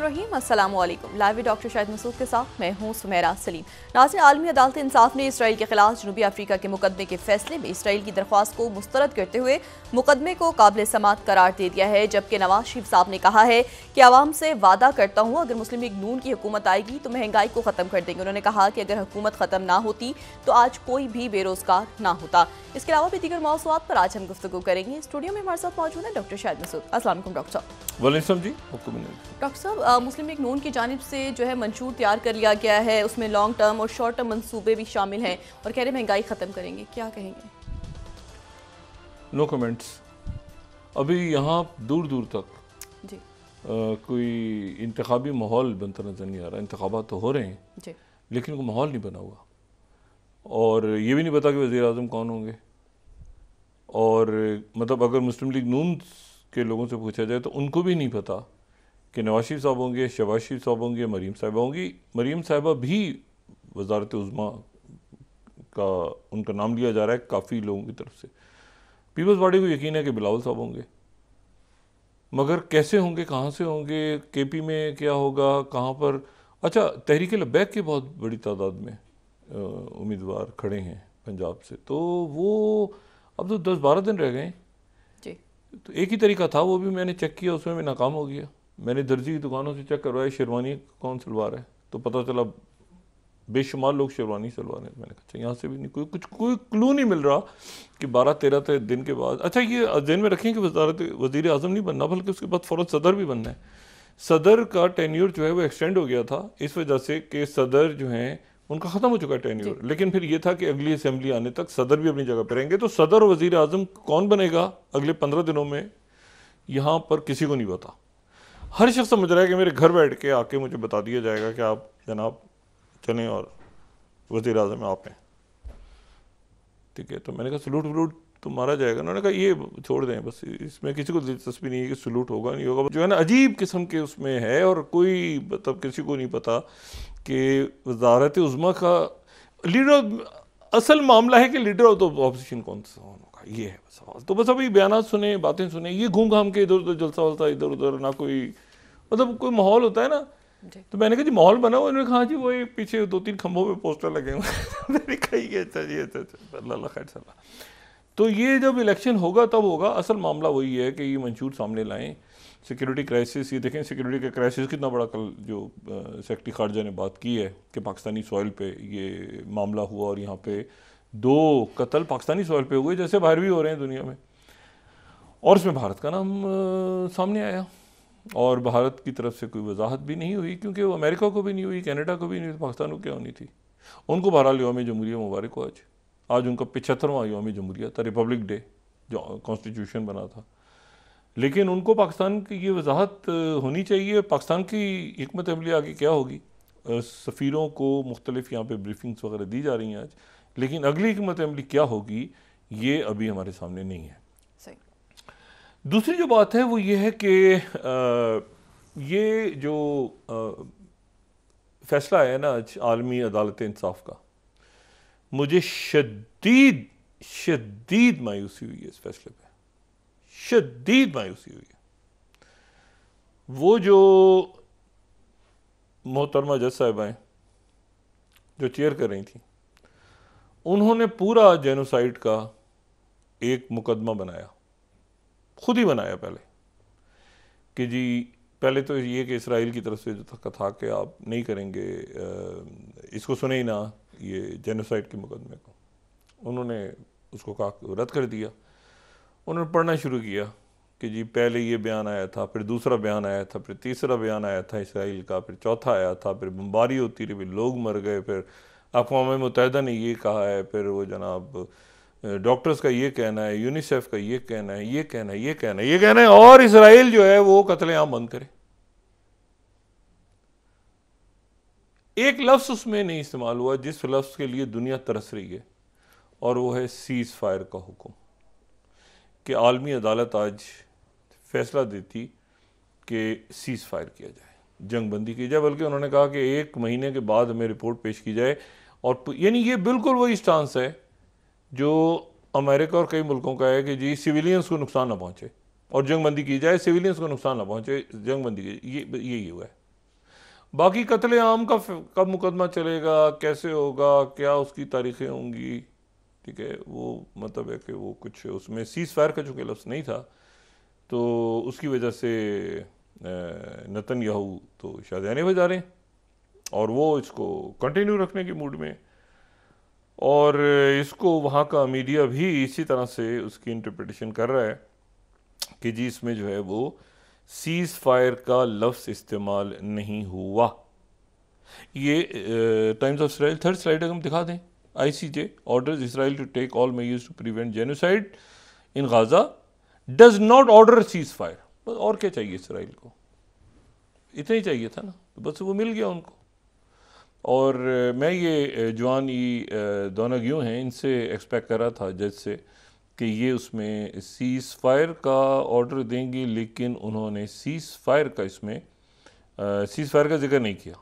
रहीम अस्सलाम वालेकुम live doctor Shahid Masood के साथ मैं हूं सुमेरा सलीम नाजिन आलमी अदालत इंसाफ ने इसराइल के खिलाफ जनूबी अफ्रीका के मुकदमे के फैसले में इसराइल की दरख्वास्त को मुस्तरद करते हुए मुकदमे को काबिल समात करार दे दिया है जबकि नवाज शरीफ साहब ने कहा है कि आवाम से वादा करता हूँ अगर मुस्लिम लीग नून की हुकूमत आएगी तो महंगाई को ख़त्म कर देंगे उन्होंने कहा कि अगर हुकूमत ख़त्म ना होती तो आज कोई भी बेरोजगार ना होता इसके अलावा भी दीगर मौसुआत पर आज हम गुफ्तु करेंगे स्टूडियो में हमारे साथ मौजूद है डॉक्टर शाहिद मसूद असल डॉक्टर साहब डॉक्टर साहब मुस्लिम लीग नून की जानब से जो है मंशूर तैयार कर लिया गया है उसमें लॉन्ग टर्म और शॉर्ट टर्म मनसूबे भी शामिल हैं और कह रहे महंगाई ख़त्म करेंगे क्या कहेंगे नो कमेंट्स अभी यहाँ दूर दूर तक जी आ, कोई इंतबी माहौल बनता नजर नहीं आ रहा इंतबात तो हो रहे हैं जी लेकिन वो माहौल नहीं बना हुआ और ये भी नहीं पता कि वज़ी अजम कौन होंगे और मतलब अगर मुस्लिम लीग नून के लोगों से पूछा जाए तो उनको भी नहीं पता कि नवाज शरीफ साहब होंगे शहबाज शरीफ साहब होंगे मरीम साहिबा होंगी मरीम साहिबा भी वजारत उज़मा का उनका नाम लिया जा रहा है काफ़ी लोगों की तरफ से पीपल्स पार्टी को यकीन है कि बिलावल साहब होंगे मगर कैसे होंगे कहाँ से होंगे के पी में क्या होगा कहाँ पर अच्छा तहरीक लबैक के बहुत बड़ी तादाद में उम्मीदवार खड़े हैं पंजाब से तो वो अब तो दस बारह दिन रह गए तो एक ही तरीका था वो भी मैंने चेक किया उसमें भी नाकाम हो गया मैंने दर्जी की दुकानों से चेक करवाया शेरवानी कौन सिलवा रहा है तो पता चला बेशुमार लोग शेरवानी सिलवा रहे हैं मैंने कहा अच्छा, यहाँ से भी नहीं कोई कुछ कोई क्लू नहीं मिल रहा कि बारह तेरह दिन के बाद अच्छा ये जहन में रखें कि वजारत वजीर अजम नहीं बनना बल्कि उसके बाद फ़ौर सदर भी बनना है सदर का टेन्यूर जो है वो एक्सटेंड हो गया था इस वजह से कि सदर जो हैं उनका ख़त्म हो चुका है टेन्यूर लेकिन फिर ये था कि अगली असम्बली आने तक सदर भी अपनी जगह पर रहेंगे तो सदर और वजीर अजम कौन बनेगा अगले पंद्रह दिनों में यहाँ पर किसी को नहीं पता हर शख्स समझ रहा है कि मेरे घर बैठ के आके मुझे बता दिया जाएगा कि आप जनाब चलें और वजीर अजम आप हैं ठीक है तो मैंने कहा सलूट वलूट तो मारा जाएगा उन्होंने कहा ये छोड़ दें बस इसमें किसी को दिलचस्पी नहीं है कि सलूट होगा नहीं होगा जो है ना अजीब किस्म के उसमें है और कोई मतलब किसी को नहीं पता कि वजारत उज़मा का लीडर असल मामला है कि लीडर ऑफ द अपोजिशन कौन सा होना ये है बस सवाल तो बस अभी बयान सुने बातें सुने ये घूम घाम के इधर उधर जलसा वलसा इधर उधर ना कोई मतलब कोई माहौल होता है ना तो मैंने कहा जी माहौल बना हुआ उन्होंने कहा हाँ जी वही पीछे दो तीन खंभों पे पोस्टर लगे हुए मैंने कहा ये अच्छा जी अच्छा अच्छा अल्लाह खैर सल्ला तो ये जब इलेक्शन होगा तब होगा असल मामला वही है कि ये मंशूर सामने लाएं सिक्योरिटी क्राइसिस ये देखें सिक्योरिटी का क्राइसिस कितना बड़ा कल जो सेक्रेटरी खारजा ने बात की है कि पाकिस्तानी सॉइल पे ये मामला हुआ और यहाँ पे दो कत्ल पाकिस्तानी सॉइल पे हुए जैसे बाहर भी हो रहे हैं दुनिया में और उसमें भारत का नाम सामने आया और भारत की तरफ से कोई वजाहत भी नहीं हुई क्योंकि वो अमेरिका को भी नहीं हुई कनाडा को भी नहीं हुई तो पाकिस्तान को क्या होनी थी उनको बहरहाल योम जमहूरिया मुबारक हो आज आज उनका पिछहत्तरवा योम जमहूरिया था रिपब्लिक डे जो कॉन्स्टिट्यूशन बना था लेकिन उनको पाकिस्तान की ये वजाहत होनी चाहिए पाकिस्तान की हमत अमली आगे क्या होगी सफ़ीरों को मुख्तलिफ यहाँ पर ब्रीफिंग्स वगैरह दी जा रही हैं आज लेकिन अगली हमत अमली क्या होगी ये अभी हमारे सामने नहीं है सही दूसरी जो बात है वो ये है कि ये जो आ, फैसला है ना आज आलमी अदालत इंसाफ का मुझे शदीद शदीद मायूसी हुई है इस फैसले पे शदीद मायूसी हुई है वो जो मोहतरमा जज साहब आए जो चेयर कर रही थी उन्होंने पूरा जेनोसाइड का एक मुकदमा बनाया खुद ही बनाया पहले कि जी पहले तो ये कि इसराइल की तरफ से जो था कि आप नहीं करेंगे इसको सुने ही ना ये जेनोसाइड के मुकदमे को उन्होंने उसको कहा रद्द कर दिया उन्होंने पढ़ना शुरू किया कि जी पहले ये बयान आया था फिर दूसरा बयान आया था फिर तीसरा बयान आया था इसराइल का फिर चौथा आया था फिर बमबारी होती रही फिर लोग मर गए फिर अकवा मुतहदा ने ये कहा है फिर वो जनाब डॉक्टर्स का ये कहना है यूनिसेफ का ये कहना है ये कहना है ये कहना है ये कहना है और इसराइल जो है वो कतलेआम बंद करे एक लफ्स उसमें नहीं इस्तेमाल हुआ जिस लफ्स के लिए दुनिया तरस रही है और वो है सीज फायर का हुक्म कि आलमी अदालत आज फैसला देती कि सीज़ फायर किया जाए जंग बंदी की जाए बल्कि उन्होंने कहा कि एक महीने के बाद हमें रिपोर्ट पेश की जाए और यानी ये बिल्कुल वही स्टांस है जो अमेरिका और कई मुल्कों का है कि जी सिविलियंस को नुकसान ना पहुँचे और जंगबंदी की जाए सिविलियंस को नुकसान ना पहुँचे जंगबंदी की ये यही हुआ है बाकी कत्ल आम का कब मुकदमा चलेगा कैसे होगा क्या उसकी तारीखें होंगी ठीक है वो मतलब है कि वो कुछ उसमें सीज फायर का चूँकि लफ्स नहीं था तो उसकी वजह से नतन याहू तो शादियाने बजा रहे हैं और वो इसको कंटिन्यू रखने के मूड में और इसको वहाँ का मीडिया भी इसी तरह से उसकी इंटरप्रिटेशन कर रहा है कि जी इसमें जो है वो सीज़ फायर का लफ्स इस्तेमाल नहीं हुआ ये Times of Israel third slide अगर हम दिखा दें I C J order Israel to take all may use to prevent genocide in Gaza does not order ceasefire बस और क्या चाहिए इसराइल को इतना ही चाहिए था ना तो बस वो मिल गया उनको और मैं ये जवान ये दोनों यूँ हैं इनसे एक्सपेक्ट कर रहा था जज से कि ये उसमें सीज़ फायर का ऑर्डर देंगे लेकिन उन्होंने सीज़ फायर का इसमें सीज़ फायर का जिक्र नहीं किया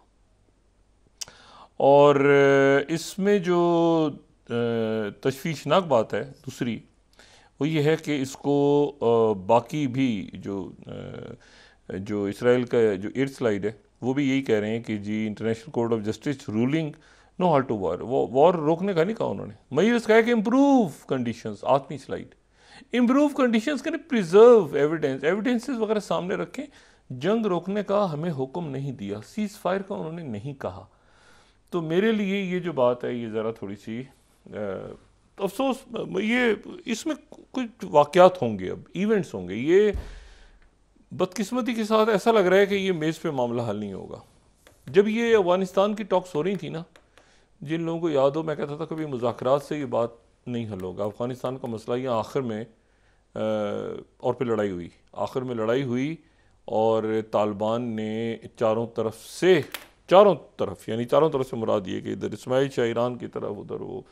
और इसमें जो तशवीशनाक बात है दूसरी वो ये है कि इसको बाकी भी जो जो इसराइल का जो एयर स्लाइड है वो भी यही कह रहे हैं कि जी International Court of Justice ruling no how to war वो वॉर रोकने का नहीं कहा उन्होंने मई उसका कहा कि इम्प्रूव कंडीशन आत्मी स्लाइड इम्प्रूव कंडीशन करें प्रिजर्व एविडेंस एविडेंसेज वगैरह सामने रखें जंग रोकने का हमें हुक्म नहीं दिया सीज फायर का उन्होंने नहीं कहा तो मेरे लिए ये जो बात है ये ज़रा थोड़ी सी अफसोस ये इसमें कुछ वाक़ होंगे अब इवेंट्स होंगे ये बदकिस्मती के साथ ऐसा लग रहा है कि ये मेज़ पे मामला हल नहीं होगा जब ये अफगानिस्तान की टॉक्स हो रही थी ना जिन लोगों को याद हो मैं कहता था कभी मुजात से ये बात नहीं हल होगा अफ़गानिस्तान का मसला यहाँ आखिर में आ, और पे लड़ाई हुई आखिर में लड़ाई हुई और तालिबान ने चारों तरफ से चारों तरफ यानी चारों तरफ से मुराद ये कि इधर इसमाइल शाह ईरान की तरफ उधर वो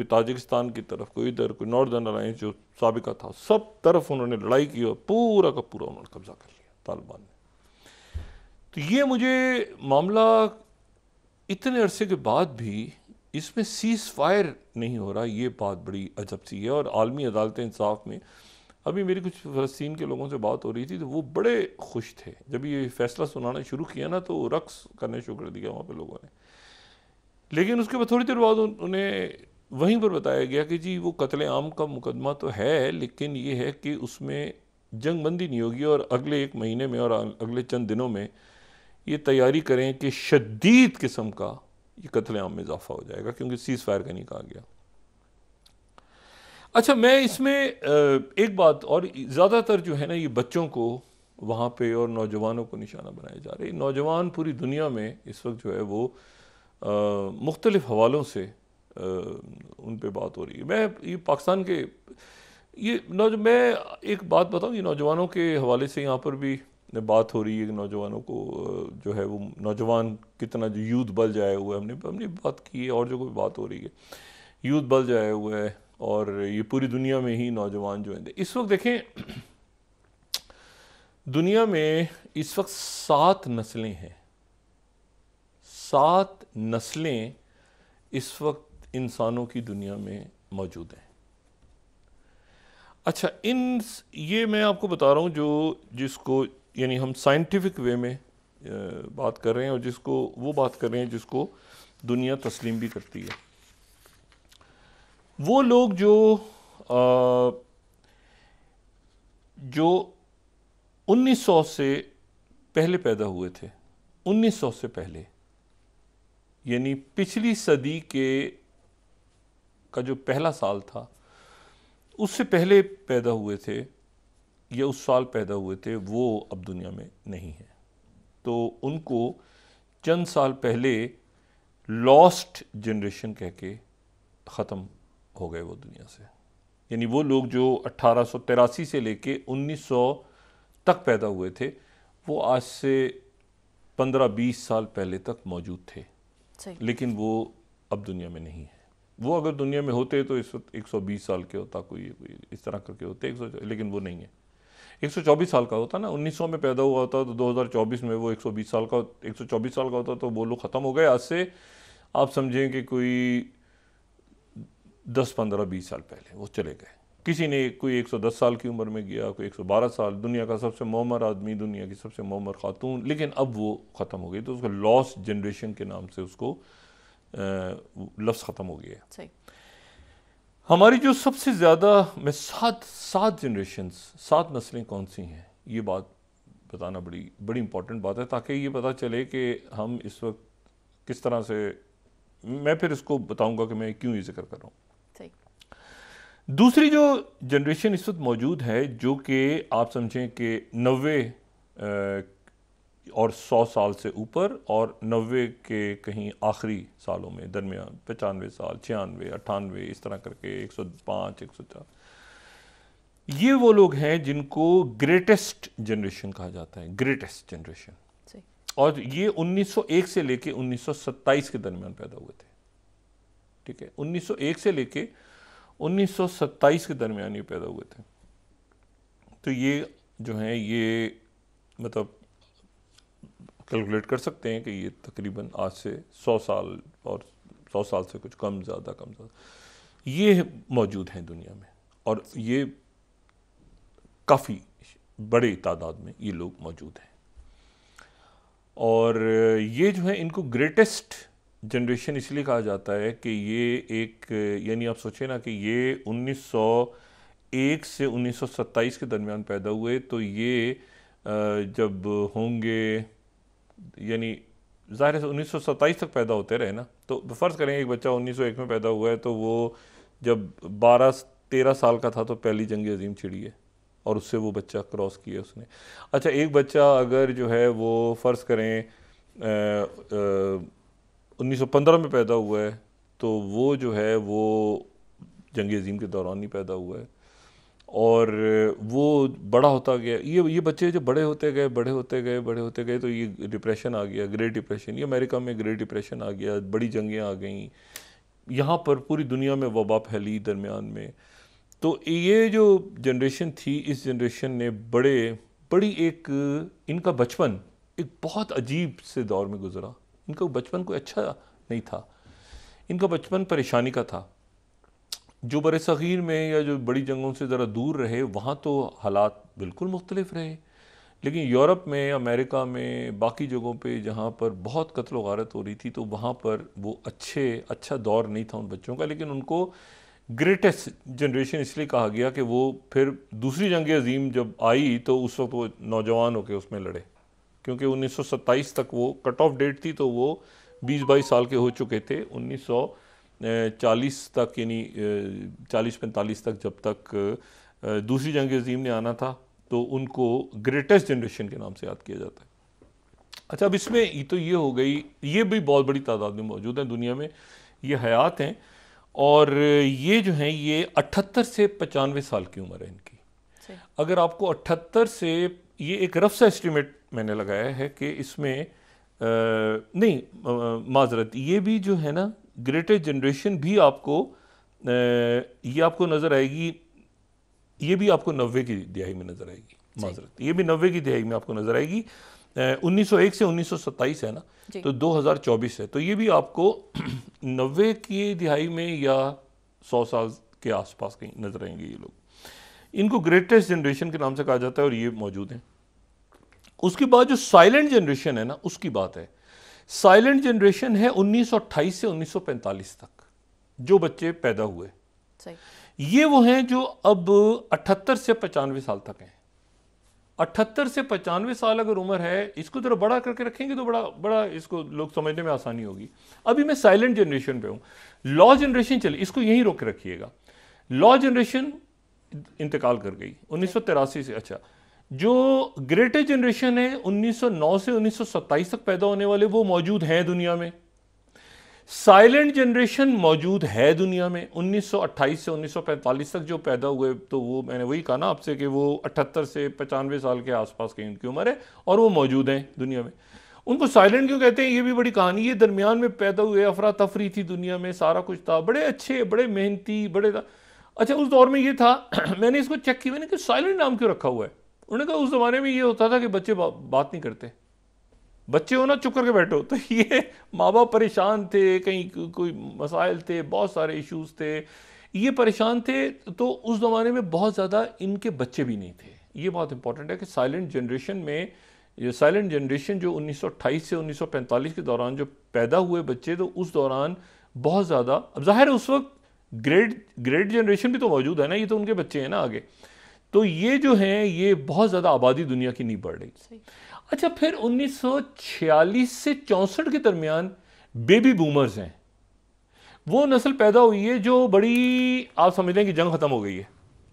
कोई ताजिकिस्तान की तरफ कोई इधर कोई नॉर्दर्न अलाइंस जो सबका था सब तरफ उन्होंने लड़ाई की और पूरा का पूरा उन्होंने कब्जा कर लिया तालिबान ने तो ये मुझे मामला इतने अरसे के बाद भी इसमें सीज फायर नहीं हो रहा ये बात बड़ी अजब सी है और आलमी अदालत इंसाफ में अभी मेरी कुछ फ़लस्तीन के लोगों से बात हो रही थी तो वो बड़े खुश थे जब ये फैसला सुनाना शुरू किया ना तो रक्स करने शुरू कर दिया वहाँ पे लोगों ने लेकिन उसके बाद थोड़ी देर बाद उन्हें वहीं पर बताया गया कि जी वो कतले आम का मुकदमा तो है लेकिन ये है कि उसमें जंगबंदी नहीं होगी और अगले एक महीने में और अगले चंद दिनों में ये तैयारी करें कि शदीद किस्म का ये आम में इजाफा हो जाएगा क्योंकि सीज़ फायर का नहीं कहा गया अच्छा मैं इसमें एक बात और ज़्यादातर जो है ना ये बच्चों को वहाँ पे और नौजवानों को निशाना बनाए जा रहे नौजवान पूरी दुनिया में इस वक्त जो है वो मुख्तलिफ़ हवालों से उन पर बात हो रही है मैं ये पाकिस्तान के ये नौज मैं एक बात बताऊँ ये नौजवानों के हवाले से यहाँ पर भी बात हो रही है कि नौजवानों को जो है वो नौजवान कितना जो यूथ बल जाया हुआ है हमने हमने बात की है और जो कोई बात हो रही है यूथ बल जाया हुआ है और ये पूरी दुनिया में ही नौजवान जो है इस वक्त देखें दुनिया में इस वक्त सात नस्लें हैं सात नस्लें इस वक्त इंसानों की दुनिया में मौजूद हैं अच्छा इन ये मैं आपको बता रहा हूँ जो जिसको यानी हम साइंटिफिक वे में बात कर रहे हैं और जिसको वो बात कर रहे हैं जिसको दुनिया तस्लीम भी करती है वो लोग जो आ, जो 1900 से पहले पैदा हुए थे 1900 से पहले यानी पिछली सदी के का जो पहला साल था उससे पहले पैदा हुए थे या उस साल पैदा हुए थे वो अब दुनिया में नहीं हैं तो उनको चंद साल पहले लॉस्ट जनरेशन कह के ख़त्म हो गए वो दुनिया से यानी वो लोग जो अट्ठारह से लेके 1900 तक पैदा हुए थे वो आज से 15-20 साल पहले तक मौजूद थे लेकिन वो अब दुनिया में नहीं है वो अगर दुनिया में होते तो इस वक्त 120 साल के होता कोई कोई इस तरह करके होते सौ लेकिन वो नहीं है 124 साल का होता ना 1900 में पैदा हुआ होता तो 2024 में वो 120 साल का 124 साल का होता तो वो लोग ख़त्म हो गए आज से आप समझें कि कोई दस पंद्रह बीस साल पहले वो चले गए किसी ने कोई 110 साल की उम्र में गया कोई 112 साल दुनिया का सबसे ममर आदमी दुनिया की सबसे मोमर खातून लेकिन अब वो ख़त्म हो गई तो उसको लॉस जनरेशन के नाम से उसको लफ्ज़ ख़त्म हो गया है हमारी जो सबसे ज़्यादा में सात सात जनरेशन सात नस्लें कौन सी हैं ये बात बताना बड़ी बड़ी इंपॉर्टेंट बात है ताकि ये पता चले कि हम इस वक्त किस तरह से मैं फिर इसको बताऊंगा कि मैं क्यों ये जिक्र कर रहा हूँ दूसरी जो जनरेशन इस वक्त मौजूद है जो कि आप समझें कि नबे और सौ साल से ऊपर और 90 के कहीं आखिरी सालों में दरमियान पचानवे साल छियानवे अट्ठानवे इस तरह करके एक सौ पाँच एक सौ चार ये वो लोग हैं जिनको ग्रेटेस्ट जनरेशन कहा जाता है ग्रेटेस्ट जनरेशन और ये 1901 से लेके 1927 के दरमियान पैदा हुए थे ठीक है 1901 से लेके 1927 के दरमियान ये पैदा हुए थे तो ये जो है ये मतलब कैलकुलेट कर सकते हैं कि ये तकरीबन आज से सौ साल और सौ साल से कुछ कम ज़्यादा कम ज़्यादा ये मौजूद हैं दुनिया में और ये काफ़ी बड़े तादाद में ये लोग मौजूद हैं और ये जो है इनको ग्रेटेस्ट जनरेशन इसलिए कहा जाता है कि ये एक यानी आप सोचें ना कि ये 1901 से 1927 के दरमियान पैदा हुए तो ये जब होंगे यानी ज़ाहिर है उन्नीस तक पैदा होते रहे ना तो, तो फ़र्ज़ करें एक बच्चा उन्नीस में पैदा हुआ है तो वो जब बारह तेरह साल का था तो पहली जंग अजीम छिड़ी है और उससे वो बच्चा क्रॉस किया उसने अच्छा एक बच्चा अगर जो है वो फ़र्ज़ करें उन्नीस में पैदा हुआ है तो वो जो है वो जंग अजीम के दौरान ही पैदा हुआ है और वो बड़ा होता गया ये ये बच्चे जो बड़े होते गए बड़े होते गए बड़े होते गए तो ये डिप्रेशन आ गया ग्रेट डिप्रेशन ये अमेरिका में ग्रेट डिप्रेशन आ गया बड़ी जंगें आ गईं यहाँ पर पूरी दुनिया में वबा फैली दरमियान में तो ये जो जनरेशन थी इस जनरेशन ने बड़े बड़ी एक इनका बचपन एक बहुत अजीब से दौर में गुजरा इनका बचपन कोई अच्छा नहीं था इनका बचपन परेशानी का था जो बर सग़ीर में या जो बड़ी जंगों से ज़रा दूर रहे वहाँ तो हालात बिल्कुल मुख्तलिफ रहे लेकिन यूरोप में अमेरिका में बाकी जगहों पर जहाँ पर बहुत कत्ल वारत हो रही थी तो वहाँ पर वो अच्छे अच्छा दौर नहीं था उन बच्चों का लेकिन उनको ग्रेटेस्ट जनरेशन इसलिए कहा गया कि वो फिर दूसरी जंग अजीम जब आई तो उस वक्त वो नौजवान होकर उसमें लड़े क्योंकि उन्नीस सौ सत्ताईस तक वो कट ऑफ डेट थी तो वो बीस बाईस साल के हो चुके थे उन्नीस सौ चालीस तक यानी चालीस पैंतालीस तक जब तक दूसरी जंग अजीम ने आना था तो उनको ग्रेटेस्ट जनरेशन के नाम से याद किया जाता है अच्छा अब इसमें ये तो ये हो गई ये भी बहुत बड़ी तादाद में मौजूद हैं दुनिया में ये हयात हैं और ये जो हैं ये अठहत्तर से पचानवे साल की उम्र है इनकी अगर आपको अठहत्तर से ये एक रफ सा एस्टिमेट मैंने लगाया है कि इसमें आ, नहीं माजरत ये भी जो है ना ग्रेटर जनरेशन भी आपको ये आपको नज़र आएगी ये भी आपको नब्बे की दिहाई में नज़र आएगी माजरत ये भी नब्बे की दिहाई में आपको नज़र आएगी उन्नीस सौ एक से उन्नीस सौ सत्ताईस है ना तो दो हज़ार चौबीस है तो ये भी आपको नब्बे की दिहाई में या सौ साल के आसपास कहीं नज़र आएंगे ये लोग इनको ग्रेटेस्ट जनरेशन के नाम से कहा जाता है और ये मौजूद हैं उसके बाद जो साइलेंट जनरेशन है ना उसकी बात है साइलेंट जनरेशन है 1928 से 1945 तक जो बच्चे पैदा हुए ये वो हैं जो अब 78 से पचानवे साल तक हैं अठहत्तर से पचानवे साल अगर उम्र है इसको ज़रा बड़ा करके रखेंगे तो बड़ा बड़ा इसको लोग समझने में आसानी होगी अभी मैं साइलेंट जनरेशन पे हूँ लॉ जनरेशन चले इसको यहीं रोक रखिएगा लॉ जनरेशन इंतकाल कर गई उन्नीस से अच्छा जो ग्रेटर जनरेशन है 1909 से 1927 तक पैदा होने वाले वो मौजूद हैं दुनिया में साइलेंट जनरेशन मौजूद है दुनिया में 1928 से 1945 तक जो पैदा हुए तो वो मैंने वही कहा ना आपसे कि वो 78 से पचानवे साल के आसपास की उनकी उम्र है और वो मौजूद हैं दुनिया में उनको साइलेंट क्यों कहते हैं ये भी बड़ी कहानी है दरमियान में पैदा हुए अफरा तफरी थी दुनिया में सारा कुछ था बड़े अच्छे बड़े मेहनती बड़े अच्छा उस दौर में ये था मैंने इसको चेक किया मैंने कि साइलेंट नाम क्यों रखा हुआ है उन्होंने कहा उस ज़माने में ये होता था कि बच्चे बा, बात नहीं करते बच्चे हो ना चुप करके बैठो तो ये माँ बाप परेशान थे कहीं कोई मसाइल थे बहुत सारे इश्यूज थे ये परेशान थे तो उस ज़माने में बहुत ज़्यादा इनके बच्चे भी नहीं थे ये बहुत इंपॉर्टेंट है कि साइलेंट जनरेशन में ये साइलेंट जनरेशन जो 1928 से 1945 के दौरान जो पैदा हुए बच्चे तो उस दौरान बहुत ज़्यादा अब जाहिर है उस वक्त ग्रेट ग्रेट जनरेशन भी तो मौजूद है ना ये तो उनके बच्चे हैं ना आगे तो ये जो है ये बहुत ज़्यादा आबादी दुनिया की नहीं बढ़ रही अच्छा फिर 1946 से चौंसठ के दरमियान बेबी बूमर्स हैं वो नस्ल पैदा हुई है जो बड़ी आप समझ लें कि जंग ख़त्म हो गई है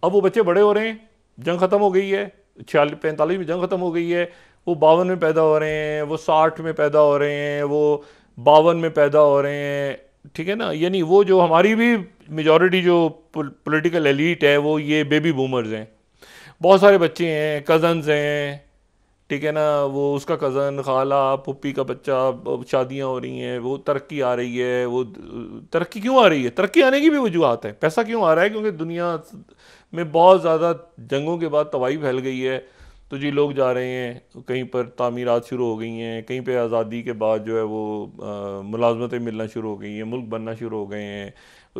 अब वो बच्चे बड़े हो रहे हैं जंग ख़त्म हो गई है छियालीस पैंतालीस में जंग ख़त्म हो गई है वो बावन में पैदा हो रहे हैं वो साठ में पैदा हो रहे हैं वो बावन में पैदा हो रहे हैं ठीक है ना यानी वो जो हमारी भी मेजोरिटी जो पॉलिटिकल एलिट है वो ये बेबी बूमर्स हैं बहुत सारे बच्चे हैं कज़न्स हैं ठीक है ना वो उसका कज़न खाला पुप्पी का बच्चा शादियाँ हो रही हैं वो तरक्की आ रही है वो तरक्की क्यों आ रही है तरक्की आने की भी वजूहत है पैसा क्यों आ रहा है क्योंकि दुनिया में बहुत ज़्यादा जंगों के बाद तबाही फैल गई है तो जी लोग जा रहे हैं कहीं पर तमीरत शुरू हो गई हैं कहीं पर आज़ादी के बाद जो है वो मुलाजमतें मिलना शुरू हो गई हैं मुल्क बनना शुरू हो गए हैं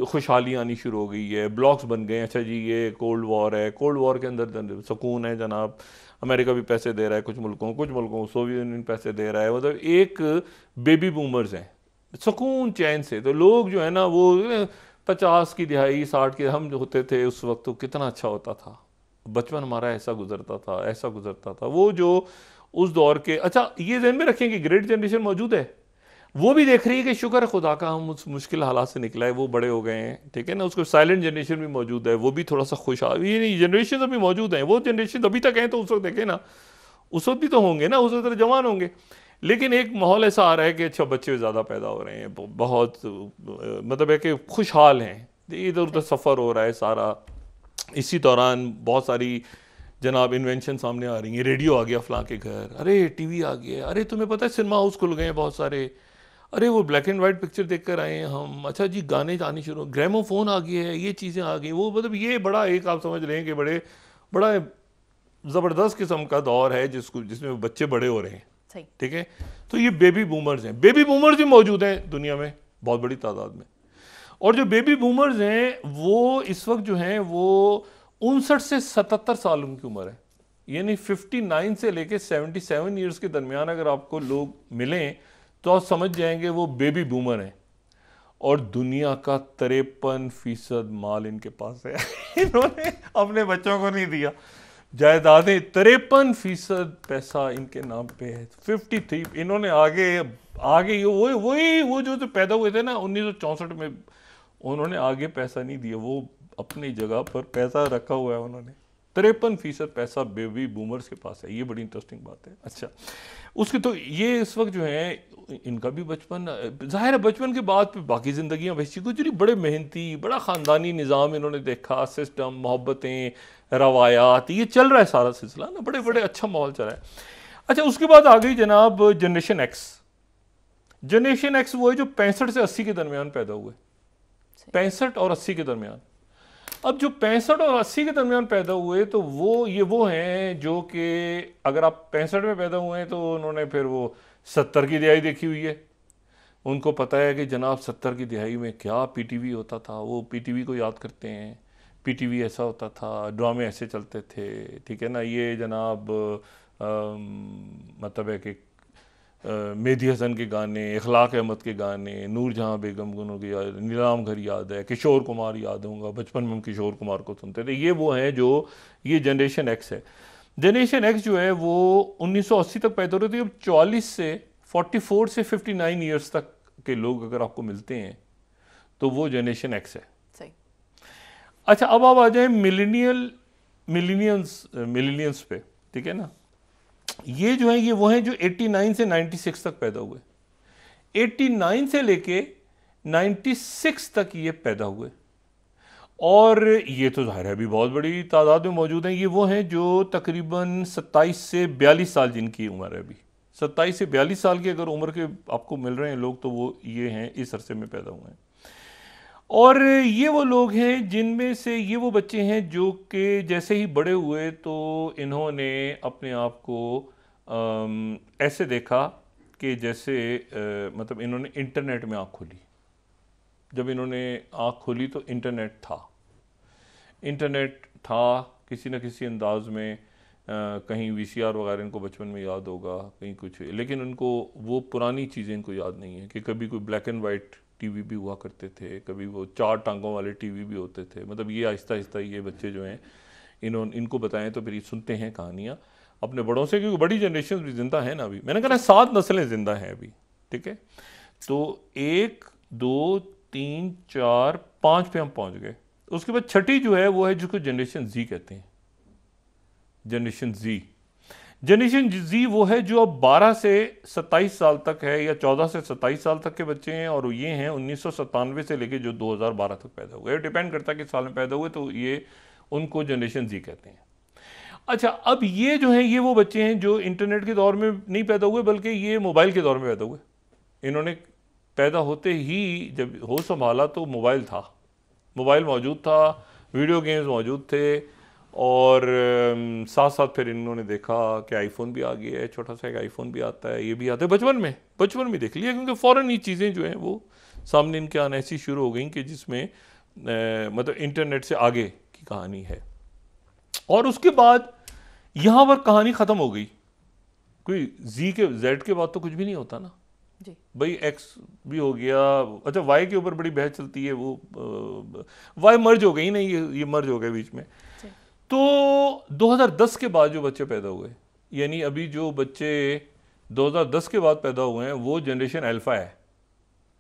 खुशहाली आनी शुरू हो गई है ब्लॉक्स बन गए अच्छा जी ये कोल्ड वॉर है कोल्ड वॉर के अंदर सुकून है जनाब अमेरिका भी पैसे दे रहा है कुछ मुल्कों कुछ मुल्कों सोवियत यूनियन पैसे दे रहा है मतलब एक बेबी बूमर्स हैं सुकून चैन से तो लोग जो है ना वो पचास की दिहाई साठ के हम जो होते थे उस वक्त तो कितना अच्छा होता था बचपन हमारा ऐसा गुजरता था ऐसा गुजरता था वो जो उस दौर के अच्छा ये जहन में रखें कि ग्रेट जनरेशन मौजूद है वो भी देख रही है कि शुक्र खुदा का हम उस मुश्किल हालात से निकला है वो बड़े हो गए हैं ठीक है ना उसको साइलेंट जनरेशन भी मौजूद है वो भी थोड़ा सा खुश आ ये नहीं जनरेशन अभी मौजूद हैं वो जनरेशन अभी तक हैं तो उस वक्त देखें ना उस वक्त भी तो होंगे ना उस वक्त तो जवान होंगे लेकिन एक माहौल ऐसा आ रहा है कि अच्छा बच्चे ज़्यादा पैदा हो रहे हैं बहुत मतलब है कि खुशहाल हैं इधर उधर सफ़र हो रहा है सारा इसी दौरान बहुत सारी जनाब इन्वेंशन सामने आ रही है रेडियो आ गया फलां के घर अरे टीवी आ गया अरे तुम्हें पता है सिनेमा हाउस खुल गए हैं बहुत सारे अरे वो ब्लैक एंड वाइट पिक्चर देख कर आए हैं हम अच्छा जी गाने आने शुरू ग्रेमोफोन आ गए हैं ये चीज़ें आ गई वो मतलब ये बड़ा एक आप समझ रहे हैं कि बड़े बड़ा ज़बरदस्त किस्म का दौर है जिसको जिसमें बच्चे बड़े हो रहे हैं ठीक है तो ये बेबी बूमर्स हैं बेबी बूमर्स भी मौजूद हैं दुनिया में बहुत बड़ी तादाद में और जो बेबी बूमर्स हैं वो इस वक्त जो हैं वो उनसठ से सतहत्तर साल उनकी उम्र है यानी 59 से लेके 77 इयर्स के दरमियान अगर आपको लोग मिलें तो आप समझ जाएंगे वो बेबी बूमर हैं और दुनिया का तिरपन फीसद माल इनके पास है इन्होंने अपने बच्चों को नहीं दिया जायदादें तिरपन फीसद पैसा इनके नाम पे है फिफ्टी थ्री इन्होंने आगे आगे वही वही वो जो तो पैदा हुए थे ना उन्नीस में उन्होंने आगे पैसा नहीं दिया वो अपनी जगह पर पैसा रखा हुआ है उन्होंने तिरपन फीसद पैसा बेबी बूमर्स के पास है ये बड़ी इंटरेस्टिंग बात है अच्छा उसके तो ये इस वक्त जो है इनका भी बचपन ज़ाहिर है बचपन के बाद पे बाकी जिंदगी वैसी गुजरी बड़े मेहनती बड़ा ख़ानदानी निज़ाम इन्होंने देखा सिस्टम मोहब्बतें रवायात ये चल रहा है सारा सिलसिला ना बड़े बड़े अच्छा माहौल चल रहा है अच्छा उसके बाद आ गई जनाब जनरेशन एक्स जनरेशन एक्स वो है जो पैंसठ से अस्सी के दरमियान पैदा हुए पैंसठ और अस्सी के दरमियान अब जो पैंसठ और अस्सी के दरमियान पैदा हुए तो वो ये वो हैं जो कि अगर आप पैंसठ में पैदा हुए हैं तो उन्होंने फिर वो सत्तर की दिहाई देखी हुई है उनको पता है कि जनाब सत्तर की दिहाई में क्या पीटीवी होता था वो पीटीवी को याद करते हैं पीटीवी ऐसा होता था ड्रामे ऐसे चलते थे ठीक है ना ये जनाब मतलब है कि मेधी हसन के गाने अखलाक अहमद के गाने नूर जहाँ बेगम गुनों की याद नीलाम घर याद है किशोर कुमार याद होगा बचपन में हम किशोर कुमार को सुनते थे ये वो हैं जो ये जनरेशन एक्स है जनरेशन एक्स जो है वो 1980 तक पैदा होती है अब 44 से 44 से 59 इयर्स तक के लोग अगर आपको मिलते हैं तो वो जनरेशन एक्स है सही अच्छा अब आप आ जाए मिलीनियल मिलीनियंस मिलीनियंस पे ठीक है ना ये जो है ये वो है जो 89 से 96 तक पैदा हुए 89 से लेके 96 तक ये पैदा हुए और ये तो ज़ाहिर है भी बहुत बड़ी तादाद में मौजूद हैं ये वो हैं जो तकरीबन 27 से 42 साल जिनकी उम्र है अभी 27 से 42 साल की अगर उम्र के आपको मिल रहे हैं लोग तो वो ये हैं इस अरसे में पैदा हुए हैं और ये वो लोग हैं जिनमें से ये वो बच्चे हैं जो कि जैसे ही बड़े हुए तो इन्होंने अपने आप को ऐसे देखा कि जैसे आ, मतलब इन्होंने इंटरनेट में आँख खोली जब इन्होंने आँख खोली तो इंटरनेट था इंटरनेट था किसी न किसी अंदाज में आ, कहीं वीसीआर वगैरह इनको बचपन में याद होगा कहीं कुछ लेकिन उनको वो पुरानी चीज़ें इनको याद नहीं है कि कभी कोई ब्लैक एंड वाइट टीवी भी हुआ करते थे कभी वो चार टांगों वाले टीवी भी होते थे मतलब ये आहिस्ता आहिस्ता ये बच्चे जो हैं इन्होंने इनको बताएं तो फिर ये सुनते हैं कहानियाँ अपने बड़ों से क्योंकि बड़ी जनरेशन भी ज़िंदा है ना अभी मैंने कहा सात नस्लें ज़िंदा हैं अभी ठीक है तो एक दो तीन चार पांच पे हम पहुंच गए उसके बाद छठी जो है वो है जिसको जनरेशन जी कहते हैं जनरेशन जी जनरेशन जी वो है जो अब 12 से 27 साल तक है या 14 से 27 साल तक के बच्चे हैं और ये हैं उन्नीस से लेके जो 2012 तक पैदा हुए डिपेंड करता है कि साल में पैदा हुए तो ये उनको जनरेशन जी कहते हैं अच्छा अब ये जो है ये वो बच्चे हैं जो इंटरनेट के दौर में नहीं पैदा हुए बल्कि ये मोबाइल के दौर में पैदा हुए इन्होंने पैदा होते ही जब हो संभाला तो मोबाइल था मोबाइल मौजूद था वीडियो गेम्स मौजूद थे और साथ साथ फिर इन्होंने देखा कि आईफोन भी आ गया है छोटा सा एक आईफोन भी आता है ये भी आता है बचपन में बचपन में देख लिया क्योंकि फ़ौर ये चीज़ें जो हैं वो सामने इनके आने ऐसी शुरू हो गई कि जिसमें मतलब इंटरनेट से आगे की कहानी है और उसके बाद यहाँ पर कहानी ख़त्म हो गई कोई जी के जेड के बाद तो कुछ भी नहीं होता ना भाई एक्स भी हो गया अच्छा वाई के ऊपर बड़ी बहस चलती है वो वाई मर्ज हो गई नहीं ये ये मर्ज हो गए बीच में तो 2010 के बाद जो बच्चे पैदा हुए यानी अभी जो बच्चे 2010 के बाद पैदा हुए हैं वो जनरेशन अल्फा है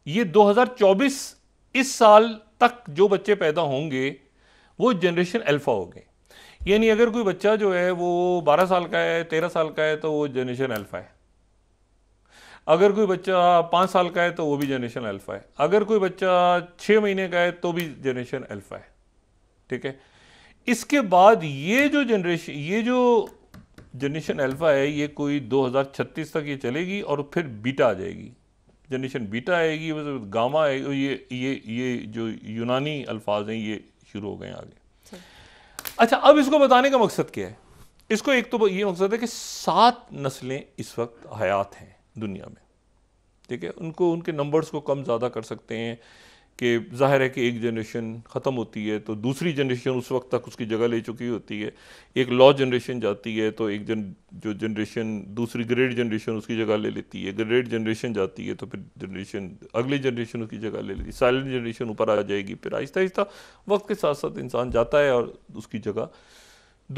ये 2024 इस साल तक जो बच्चे पैदा होंगे वो जनरेशन अल्फा गए यानी अगर कोई बच्चा जो है वो 12 साल का है 13 साल का है तो वो जनरेशन अल्फा है अगर कोई बच्चा पाँच साल का है तो वो भी जनरेशन अल्फ़ा है अगर कोई बच्चा छः महीने का है तो भी जनरेशन अल्फ़ा है ठीक है इसके बाद ये जो जनरेशन ये जो जनरेशन अल्फ़ा है ये कोई 2036 तक ये चलेगी और फिर बीटा आ जाएगी जनरेशन बीटा आएगी मतलब गामा आएगी ये ये ये जो यूनानी अल्फाज हैं ये शुरू हो गए आगे अच्छा अब इसको बताने का मकसद क्या है इसको एक तो ये मकसद है कि सात नस्लें इस वक्त हयात हैं दुनिया में ठीक है उनको उनके नंबर्स को कम ज़्यादा कर सकते हैं कि जाहिर है कि एक जनरेशन ख़त्म होती है तो दूसरी जनरेशन उस वक्त तक उसकी जगह ले चुकी होती है एक लॉ जनरेशन जाती है तो एक जन जो जनरेशन दूसरी ग्रेड जनरेशन उसकी जगह ले लेती है ग्रेड जनरेशन जाती है तो फिर जनरेशन अगली जनरेशन उसकी जगह ले लेती है साइलेंट जनरेशन ऊपर आ जाएगी फिर आहिस्ता आहिस्ता वक्त के साथ साथ इंसान जाता है और उसकी जगह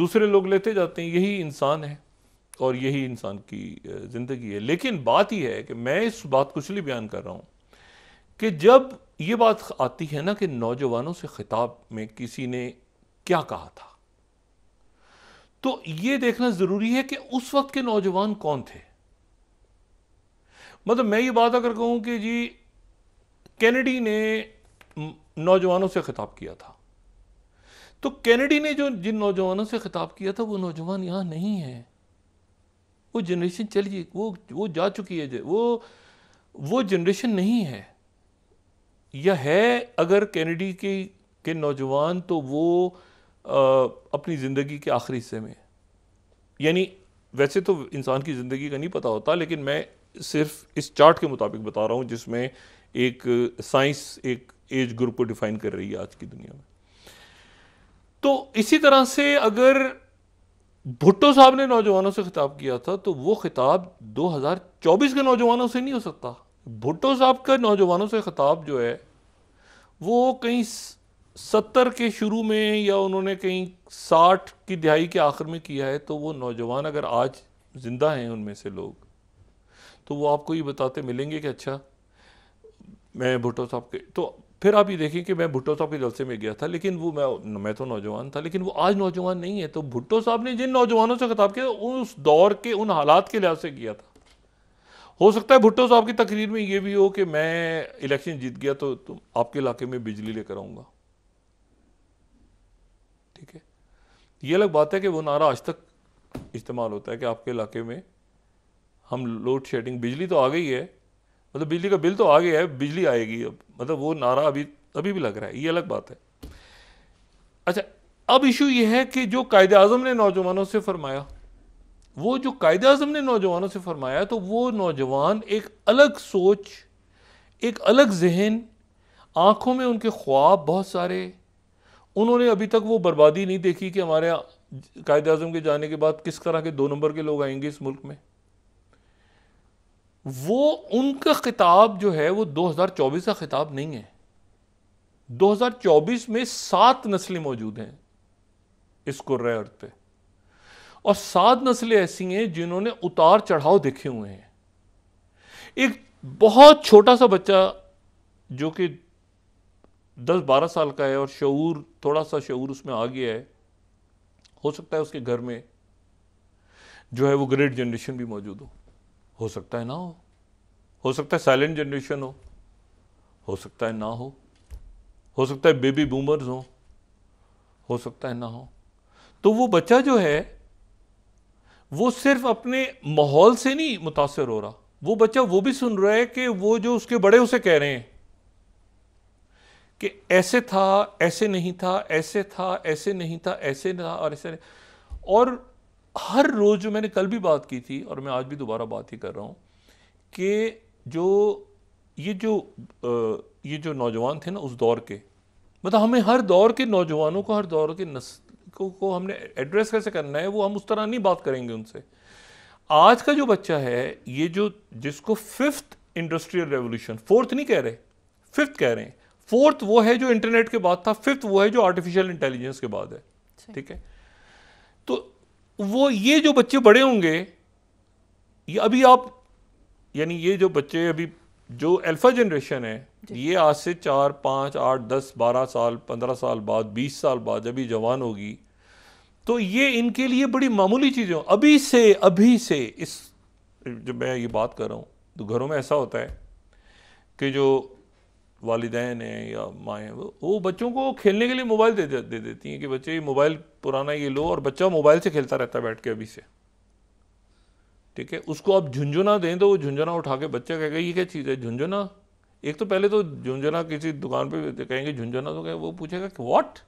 दूसरे लोग लेते जाते हैं यही इंसान है और यही इंसान की ज़िंदगी है लेकिन बात यह है कि मैं इस बात को इसलिए बयान कर रहा हूँ कि जब ये बात आती है ना कि नौजवानों से खिताब में किसी ने क्या कहा था तो ये देखना ज़रूरी है कि उस वक्त के नौजवान कौन थे मतलब मैं ये बात अगर कहूँ कि जी कैनेडी ने नौजवानों से खिताब किया था तो कैनेडी ने जो जिन नौजवानों से खिताब किया था वो नौजवान यहां नहीं है वो जनरेशन चली गई वो वो जा चुकी है वो वो जनरेशन नहीं है या है अगर कैनेडी के के नौजवान तो वो आ, अपनी ज़िंदगी के आखिरी हिस्से में यानी वैसे तो इंसान की ज़िंदगी का नहीं पता होता लेकिन मैं सिर्फ इस चार्ट के मुताबिक बता रहा हूँ जिसमें एक साइंस एक एज ग्रुप को डिफ़ाइन कर रही है आज की दुनिया में तो इसी तरह से अगर भुट्टो साहब ने नौजवानों से खिताब किया था तो वो खिताब 2024 के नौजवानों से नहीं हो सकता भुट्टो साहब का नौजवानों से खिताब जो है वो कहीं सत्तर के शुरू में या उन्होंने कहीं साठ की दिहाई के आखिर में किया है तो वो नौजवान अगर आज ज़िंदा हैं उनमें से लोग तो वो आपको ये बताते मिलेंगे कि अच्छा मैं भुट्टो साहब के तो फिर आप ये देखें कि मैं भुट्टो साहब के जलसे में गया था लेकिन वो मैं मैं तो नौजवान था लेकिन वो आज नौजवान नहीं है तो भुट्टो साहब ने जिन नौजवानों से खिताब किया उस दौर के उन हालात के लिहाज से किया था हो सकता है भुट्टो साहब की तकरीर में ये भी हो कि मैं इलेक्शन जीत गया तो तुम तो आपके इलाके में बिजली लेकर आऊँगा ठीक है ये अलग बात है कि वो नारा आज तक इस्तेमाल होता है कि आपके इलाके में हम लोड शेडिंग बिजली तो आ गई है मतलब बिजली का बिल तो आ गया है बिजली आएगी अब मतलब वो नारा अभी अभी भी लग रहा है ये अलग बात है अच्छा अब इशू ये है कि जो कायदे अजम ने नौजवानों से फरमाया वो जो कायदे अजम ने नौजवानों से फरमाया तो वो नौजवान एक अलग सोच एक अलग जहन आँखों में उनके ख्वाब बहुत सारे उन्होंने अभी तक वो बर्बादी नहीं देखी कि हमारे कायद अजम के जाने के बाद किस तरह के दो नंबर के लोग आएंगे इस मुल्क में वो उनका खिताब जो है वो 2024 का खिताब नहीं है 2024 में सात नस्लें मौजूद हैं इस कुर्रे अर्थ पे और सात नस्लें ऐसी हैं जिन्होंने उतार चढ़ाव देखे हुए हैं एक बहुत छोटा सा बच्चा जो कि 10-12 साल का है और शूर थोड़ा सा शूर उसमें आ गया है हो सकता है उसके घर में जो है वो ग्रेट जनरेशन भी मौजूद हो हो सकता है ना हो हो सकता है साइलेंट जनरेशन हो हो सकता है ना हो हो सकता है बेबी बूमर्स हो हो सकता है ना हो तो वो बच्चा जो है वो सिर्फ अपने माहौल से नहीं मुतासर हो रहा वो बच्चा वो भी सुन रहा है कि वो जो उसके बड़े उसे कह रहे हैं कि ऐसे था ऐसे नहीं था ऐसे था ऐसे नहीं था ऐसे था और ऐसे और हर रोज़ जो मैंने कल भी बात की थी और मैं आज भी दोबारा बात ही कर रहा हूँ कि जो ये जो ये जो नौजवान थे ना उस दौर के मतलब हमें हर दौर के नौजवानों को हर दौर के नस्ल को, को हमने एड्रेस कैसे करना है वो हम उस तरह नहीं बात करेंगे उनसे आज का जो बच्चा है ये जो जिसको फिफ्थ इंडस्ट्रियल रेवोल्यूशन फोर्थ नहीं कह रहे फिफ्थ कह रहे हैं फोर्थ वो है जो इंटरनेट के बाद था फिफ्थ वो है जो आर्टिफिशियल इंटेलिजेंस के बाद है ठीक है तो वो ये जो बच्चे बड़े होंगे ये अभी आप यानी ये जो बच्चे अभी जो अल्फ़ा जनरेशन है ये आज से चार पाँच आठ दस बारह साल पंद्रह साल बाद बीस साल बाद जब ये जवान होगी तो ये इनके लिए बड़ी मामूली चीज़ें अभी से अभी से इस जब मैं ये बात कर रहा हूँ तो घरों में ऐसा होता है कि जो वालदेन हैं या माएँ वो बच्चों को खेलने के लिए मोबाइल दे दे देती हैं कि बच्चे ये मोबाइल पुराना ये लो और बच्चा मोबाइल से खेलता रहता है बैठ के अभी से ठीक है उसको आप झुंझुना दें तो वो झुंझुना उठा के बच्चा कहेगा ये क्या चीज़ है झुंझुना एक तो पहले तो झुंझुना किसी दुकान पर कहेंगे झुंझुना तो कहें वो पूछेगा कि वॉट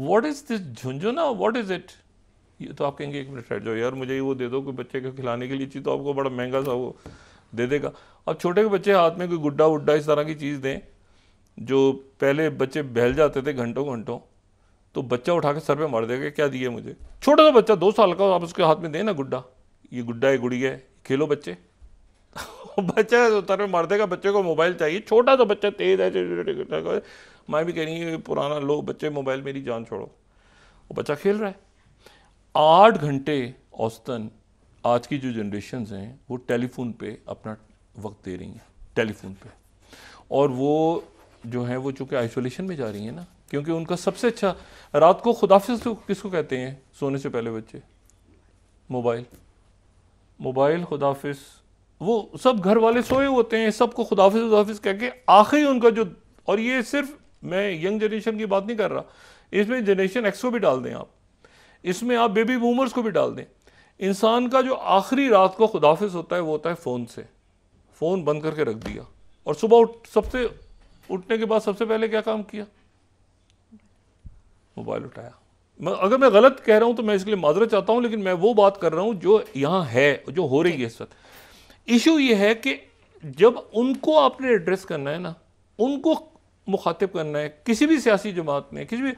वॉट इज़ दिस झुंझुना वॉट इज़ इट ये तो आप कहेंगे एक मिनट ठहर जाओ यार मुझे वो दे दो कि बच्चे को खिलाने के लिए चीज़ तो आपको बड़ा महंगा सा वो दे देगा अब छोटे के बच्चे हाथ में कोई गुड्डा उड्डा इस तरह की चीज़ दें जो पहले बच्चे बहल जाते थे घंटों घंटों तो बच्चा उठा के सर पे मार देगा क्या दिए मुझे छोटा सा बच्चा दो साल का आप उसके हाथ में दें ना गुड्डा ये गुड्डा है गुड़िया है खेलो बच्चे बच्चा सर पे मार देगा बच्चे को मोबाइल चाहिए छोटा सा बच्चा तेज है मैं भी कह रही हूँ पुराना लो बच्चे मोबाइल मेरी जान छोड़ो वो बच्चा खेल रहा है आठ घंटे औसतन आज की जो जनरेशन हैं वो टेलीफोन पे अपना वक्त दे रही हैं टेलीफोन पे और वो जो हैं वो चूँकि आइसोलेशन में जा रही हैं ना क्योंकि उनका सबसे अच्छा रात को खुदाफिज तो किसको कहते हैं सोने से पहले बच्चे मोबाइल मोबाइल खुदाफिज वो सब घर वाले सोए होते हैं सबको खुदाफिज खुदाफिज कह के आखिरी उनका जो और ये सिर्फ मैं यंग जनरेशन की बात नहीं कर रहा इसमें जनरेशन एक्स को भी डाल दें आप इसमें आप बेबी बूमर्स को भी डाल दें इंसान का जो आखिरी रात को खुदाफिस होता है वो होता है फ़ोन से फ़ोन बंद करके रख दिया और सुबह उठ सबसे उठने के बाद सबसे पहले क्या काम किया मोबाइल उठाया मैं अगर मैं गलत कह रहा हूँ तो मैं इसके लिए माजरत चाहता हूँ लेकिन मैं वो बात कर रहा हूँ जो यहाँ है जो हो रही है इस वक्त इशू ये है कि जब उनको आपने एड्रेस करना है ना उनको मुखातिब करना है किसी भी सियासी जमात में किसी भी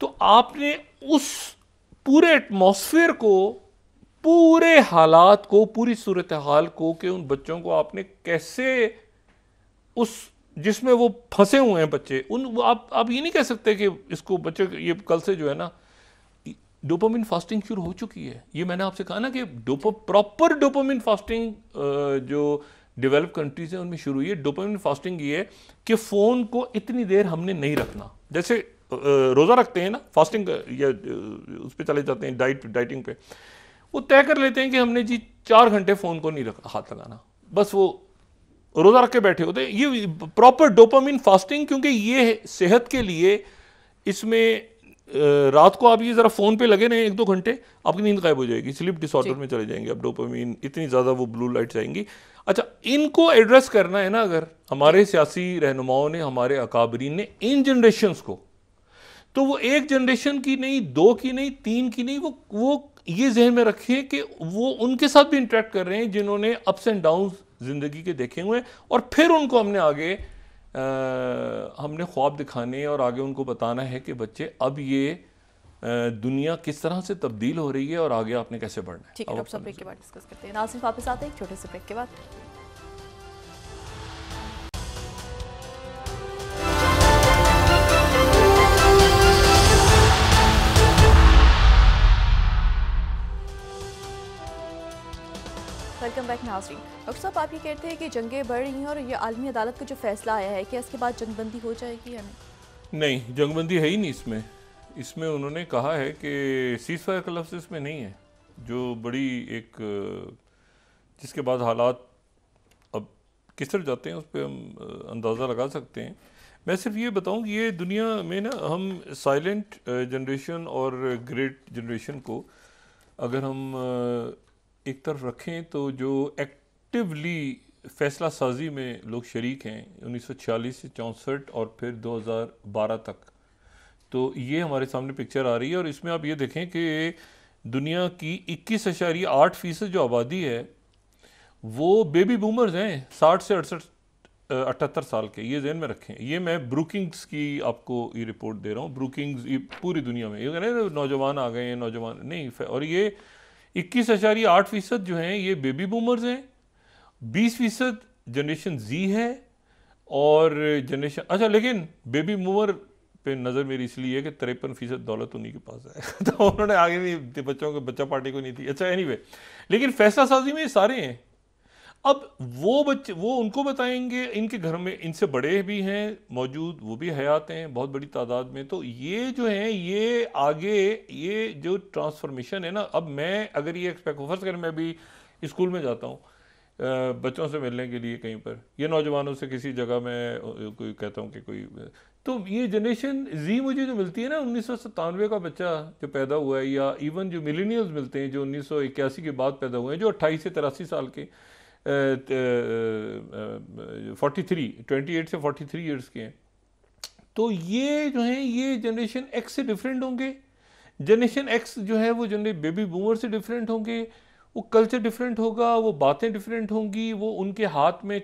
तो आपने उस पूरे एटमोसफियर को पूरे हालात को पूरी सूरत हाल को कि उन बच्चों को आपने कैसे उस जिसमें वो फंसे हुए हैं बच्चे उन आप आप ये नहीं कह सकते कि इसको बच्चे ये कल से जो है ना डोपामिन फास्टिंग शुरू हो चुकी है ये मैंने आपसे कहा ना कि डोपो प्रॉपर डोपामिन फास्टिंग जो डेवलप कंट्रीज हैं उनमें शुरू हुई है डोपामिन फास्टिंग ये है कि फ़ोन को इतनी देर हमने नहीं रखना जैसे रोज़ा रखते हैं ना फास्टिंग या उस पर चले जाते हैं डाइट डाइटिंग पे वो तय कर लेते हैं कि हमने जी चार घंटे फ़ोन को नहीं रखा हाथ लगाना बस वो रोज़ा रख के बैठे होते हैं ये प्रॉपर डोपामिन फास्टिंग क्योंकि ये सेहत के लिए इसमें रात को आप ये ज़रा फ़ोन पे लगे रहें एक दो घंटे आपकी नींद गायब हो जाएगी स्लिप डिसऑर्डर में चले जाएंगे आप डोपामीन इतनी ज़्यादा वो ब्लू लाइट आएंगी अच्छा इनको एड्रेस करना है ना अगर हमारे सियासी रहनुमाओं ने हमारे अकाबरीन ने इन जनरेशन को तो वो एक जनरेशन की नहीं दो की नहीं तीन की नहीं वो वो ये जहन में रखें कि वो उनके साथ भी इंटरेक्ट कर रहे हैं जिन्होंने अप्स एंड डाउन ज़िंदगी के देखे हुए हैं और फिर उनको हमने आगे आ, हमने ख्वाब दिखाने और आगे उनको बताना है कि बच्चे अब ये दुनिया किस तरह से तब्दील हो रही है और आगे आपने कैसे बढ़ना है ठीक है डॉक्टर साहब ब्रेक के बाद डिस्कस करते हैं नाजिन वापस आते हैं एक छोटे से ब्रेक के बाद वेलकम बैक नाजरीन डॉक्टर साहब आप ये कहते हैं कि जंगें बढ़ रही हैं और ये आलमी अदालत का जो फैसला आया है कि इसके बाद जंगबंदी हो जाएगी या नहीं नहीं जंगबंदी है ही नहीं इसमें इसमें उन्होंने कहा है कि सीज फायर का लफ्ज़ इसमें नहीं है जो बड़ी एक जिसके बाद हालात अब किस तरफ जाते हैं उस पर हम अंदाज़ा लगा सकते हैं मैं सिर्फ ये बताऊँ कि ये दुनिया में ना हम साइलेंट जनरेशन और ग्रेट जनरेशन को अगर हम एक तरफ रखें तो जो एक्टिवली फैसला साजी में लोग शरीक हैं 1946 से चौंसठ और फिर 2012 तक तो ये हमारे सामने पिक्चर आ रही है और इसमें आप ये देखें कि दुनिया की इक्कीस अशारी आठ फीसद जो आबादी है वो बेबी बूमर्स हैं साठ से अड़सठ अठहत्तर साल के ये जहन में रखें ये मैं ब्रूकिंग्स की आपको ये रिपोर्ट दे रहा हूँ ब्रूकिंग्स ये पूरी दुनिया में ये कह रहे नौजवान आ गए हैं नौजवान नहीं और ये इक्कीस अशारिया आठ फीसद जो हैं ये बेबी बूमर्स हैं बीस फीसद जनरेशन जी है और जनरेशन अच्छा लेकिन बेबी बूमर पे नज़र मेरी इसलिए है कि तिरपन फीसद दौलत उन्हीं के पास है तो उन्होंने आगे भी बच्चों को बच्चा पार्टी को नहीं थी अच्छा एनीवे anyway, लेकिन फैसला साजी में ये सारे हैं अब वो बच्चे वो उनको बताएंगे इनके घर में इनसे बड़े भी हैं मौजूद वो भी हयात हैं बहुत बड़ी तादाद में तो ये जो है ये आगे ये जो ट्रांसफॉर्मेशन है ना अब मैं अगर ये एक्सपेक्ट फर्स्ट करें मैं भी स्कूल में जाता हूँ बच्चों से मिलने के लिए कहीं पर ये नौजवानों से किसी जगह में कोई कहता हूँ कि कोई तो ये जनरेशन जी मुझे जो मिलती है ना उन्नीस का बच्चा जो पैदा हुआ है या इवन जो मिलीनियल्स मिलते हैं जो उन्नीस के बाद पैदा हुए हैं जो अट्ठाईस से तिरासी साल के ट्वेंटी एट से थ्री ईयर्स के हैं तो ये जो है ये जनरेशन एक्स से डिफरेंट होंगे जनरेशन एक्स जो है वो जनरे बेबी बूमर से डिफरेंट होंगे वो कल्चर डिफरेंट होगा वो बातें डिफरेंट होंगी वो उनके हाथ में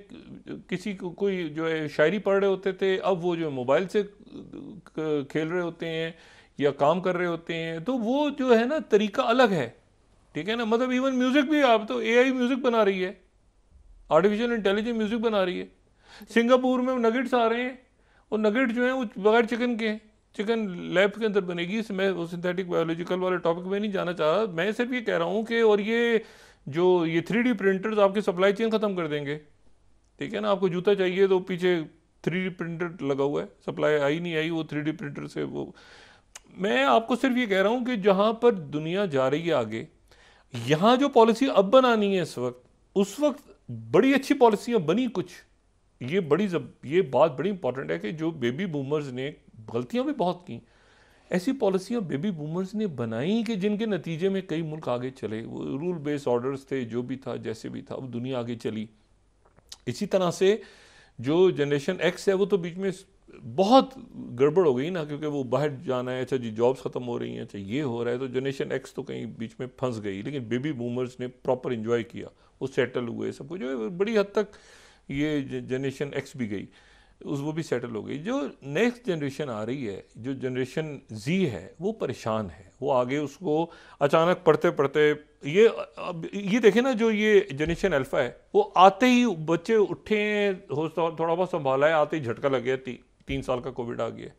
किसी को कोई जो है शायरी पढ़ रहे होते थे अब वो जो है मोबाइल से खेल रहे होते हैं या काम कर रहे होते हैं तो वो जो है ना तरीका अलग है ठीक है ना मतलब इवन म्यूज़िक भी आप तो एआई म्यूज़िक बना रही है आर्टिफिशियल इंटेलिजेंस म्यूज़िक बना रही है सिंगापुर में नगेट्स आ रहे हैं और नगेट जो हैं वो बगैर चिकन के हैं चिकन लैब के अंदर बनेगी इस मैं वो सिंथेटिक बायोलॉजिकल वाले टॉपिक में नहीं जाना चाह रहा मैं सिर्फ ये कह रहा हूँ कि और ये जो ये थ्री डी प्रिंटर्स आपकी सप्लाई चेन ख़त्म कर देंगे ठीक है ना आपको जूता चाहिए तो पीछे थ्री डी प्रिंटर लगा हुआ है सप्लाई आई नहीं आई वो थ्री डी प्रिंटर से वो मैं आपको सिर्फ ये कह रहा हूँ कि जहाँ पर दुनिया जा रही है आगे यहाँ जो पॉलिसी अब बनानी है इस वक्त उस वक्त बड़ी अच्छी पॉलिसियाँ बनी कुछ ये बड़ी जब ये बात बड़ी इंपॉर्टेंट है कि जो बेबी बूमर्स ने गलतियाँ भी बहुत की ऐसी पॉलिसियाँ बेबी बूमर्स ने बनाई कि जिनके नतीजे में कई मुल्क आगे चले वो रूल बेस्ड ऑर्डर्स थे जो भी था जैसे भी था वो दुनिया आगे चली इसी तरह से जो जनरेशन एक्स है वो तो बीच में बहुत गड़बड़ हो गई ना क्योंकि वो बाहर जाना है अच्छा जी जॉब्स ख़त्म हो रही हैं अच्छा ये हो रहा है तो जनरेशन एक्स तो कहीं बीच में फंस गई लेकिन बेबी बूमर्स ने प्रॉपर इन्जॉय किया वो सेटल हुए सब कुछ बड़ी हद तक ये जनरेशन एक्स भी गई उस वो भी सेटल हो गई जो नेक्स्ट जनरेशन आ रही है जो जनरेशन जी है वो परेशान है वो आगे उसको अचानक पढ़ते पढ़ते ये अब ये देखें ना जो ये जनरेशन अल्फ़ा है वो आते ही बच्चे उठे थोड़ा बहुत संभाला है आते ही झटका लग गया ती, तीन साल का कोविड आ गया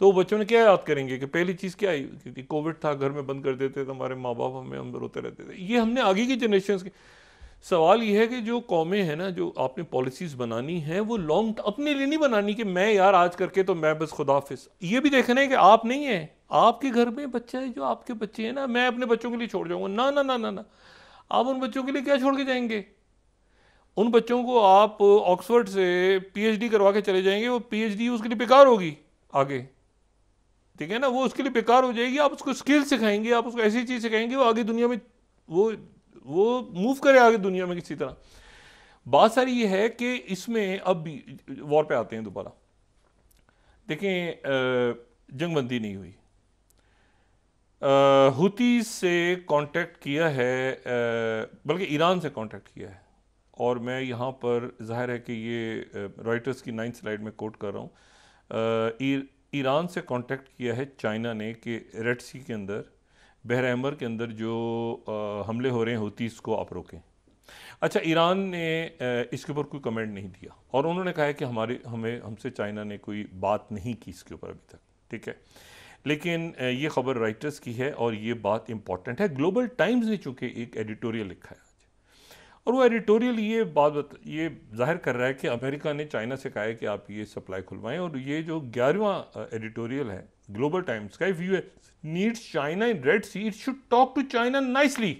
तो बच्चों ने क्या याद करेंगे कि पहली चीज़ क्या आई कोविड था घर में बंद कर देते थे हमारे माँ बाप हमें हम रोते रहते थे ये हमने आगे की जनरेशन की सवाल यह है कि जो कौमें हैं ना जो आपने पॉलिसीज़ बनानी हैं वो लॉन्ग अपने लिए नहीं बनानी कि मैं यार आज करके तो मैं बस खुदाफिस ये भी देखना है कि आप नहीं हैं आपके घर में बच्चा है जो आपके बच्चे हैं ना मैं अपने बच्चों के लिए छोड़ जाऊँगा ना ना ना ना ना आप उन बच्चों के लिए क्या छोड़ के जाएंगे उन बच्चों को आप ऑक्सफर्ड से पीएचडी करवा के चले जाएंगे वो पीएचडी उसके लिए बेकार होगी आगे ठीक है ना वो उसके लिए बेकार हो जाएगी आप उसको स्किल सिखाएंगे आप उसको ऐसी चीज़ सिखाएंगे वो आगे दुनिया में वो वो मूव करे आगे दुनिया में किसी तरह बात सारी ये है कि इसमें अब भी वॉर पे आते हैं दोबारा देखें जंगबंदी नहीं हुई हुती से कांटेक्ट किया है बल्कि ईरान से कांटेक्ट किया है और मैं यहाँ पर जाहिर है कि ये रॉयटर्स की नाइन्थ स्लाइड में कोट कर रहा हूँ ईरान से कांटेक्ट किया है चाइना ने कि रेड सी के अंदर बहरहमर के अंदर जो हमले हो रहे हैं होती इसको आप रोकें अच्छा ईरान ने इसके ऊपर कोई कमेंट नहीं दिया और उन्होंने कहा है कि हमारे हमें हमसे चाइना ने कोई बात नहीं की इसके ऊपर अभी तक ठीक है लेकिन ये खबर राइटर्स की है और ये बात इम्पॉर्टेंट है ग्लोबल टाइम्स ने चूँकि एक एडिटोरियल लिखा है और वो एडिटोरियल ये बात ये जाहिर कर रहा है कि अमेरिका ने चाइना से कहा है कि आप ये सप्लाई खुलवाएं और ये जो ग्यारहवा एडिटोरियल है ग्लोबल टाइम्स का if US needs China in Red Sea it should talk to China nicely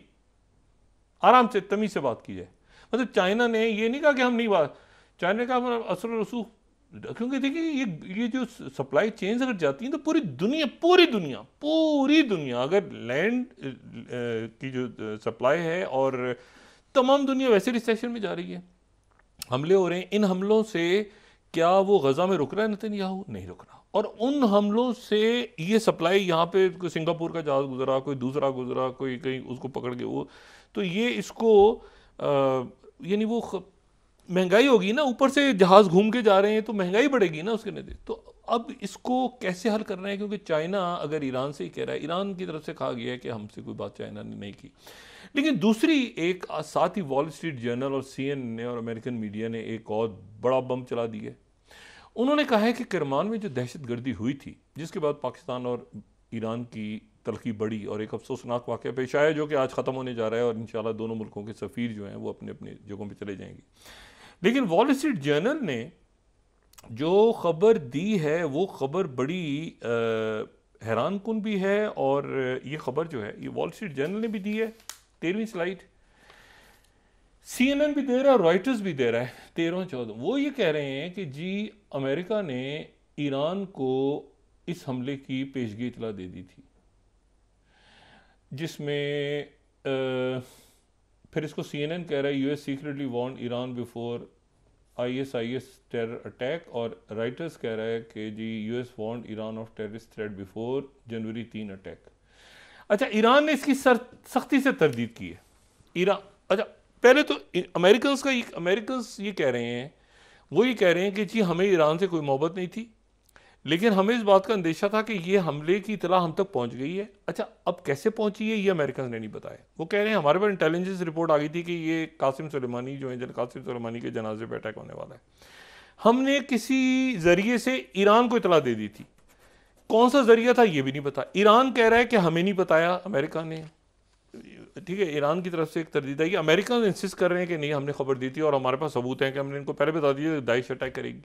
आराम से तमीज से बात की जाए मतलब चाइना ने ये नहीं कहा कि हम नहीं बात चाइना ने कहा असर रसूख क्योंकि देखिए ये ये जो सप्लाई चेंज अगर जाती है तो पूरी दुनिया पूरी दुनिया पूरी दुनिया अगर लैंड की जो सप्लाई है और तमाम दुनिया वैसे रिसेशन में जा रही है हमले हो रहे हैं इन हमलों से क्या वो गज़ा में रुक रहा है नतन याहू नहीं रुक रहा और उन हमलों से ये सप्लाई यहाँ पे कोई सिंगापुर का जहाज़ गुजरा कोई दूसरा गुजरा कोई कहीं उसको पकड़ के वो तो ये इसको यानी वो महंगाई होगी ना ऊपर से जहाज़ घूम के जा रहे हैं तो महंगाई बढ़ेगी ना उसके नतीजे तो अब इसको कैसे हल करना है क्योंकि चाइना अगर ईरान से ही कह रहा है ईरान की तरफ से कहा गया है कि हमसे कोई बात चाइना ने नहीं की लेकिन दूसरी एक साथ ही वॉल स्ट्रीट जर्नल और सी ने और अमेरिकन मीडिया ने एक और बड़ा बम चला दिया उन्होंने कहा है कि किरमान में जो दहशत गर्दी हुई थी जिसके बाद पाकिस्तान और ईरान की तलखी बढ़ी और एक अफसोसनाक वाक़ पेश आया जो कि आज ख़त्म होने जा रहा है और इन दोनों मुल्कों के सफ़ीर जो हैं वो अपने अपने जगहों पर चले जाएंगे लेकिन वॉल स्ट्रीट जर्नल ने जो खबर दी है वो खबर बड़ी हैरान कन भी है और ये खबर जो है ये वॉल स्ट्रीट जर्नल ने भी दी है तेरहवीं स्लाइड सी एन एन भी दे रहा है रॉयटर्स भी दे रहा है तेरह चौदह वो ये कह रहे हैं कि जी अमेरिका ने ईरान को इस हमले की पेशगी इतला दे दी थी जिसमें फिर इसको सी एन एन कह रहा है US secretly warn Iran before I S I S terror attack और राइटर्स कह रहा है कि जी US warn Iran of terrorist threat before January तीन अटैक अच्छा ईरान ने इसकी सर सख्ती से तरदीद की है ईरान अच्छा पहले तो अमेरिकन का अमेरिकन ये कह रहे हैं वो ये कह रहे हैं कि जी हमें ईरान से कोई मोहब्बत नहीं थी लेकिन हमें इस बात का अंदेशा था कि ये हमले की इतला हम तक पहुंच गई है अच्छा अब कैसे पहुंची है ये अमेरिकन ने नहीं बताया वो कह रहे हैं हमारे पास इंटेलिजेंस रिपोर्ट आ गई थी कि ये कासिम सुलेमानी जो है जल कासिम सुलेमानी के जनाजे पर अटैक होने वाला है हमने किसी ज़रिए से ईरान को इतला दे दी थी कौन सा ज़रिया था ये भी नहीं पता ईरान कह रहा है कि हमें नहीं बताया अमेरिका ने ठीक है ईरान की तरफ से एक तरदीद है कि अमेरिका इंसिस्ट तो कर रहे हैं कि नहीं हमने खबर दी थी और हमारे पास सबूत हैं कि हमने इनको पहले बता दिया दाइश अटैक करेगी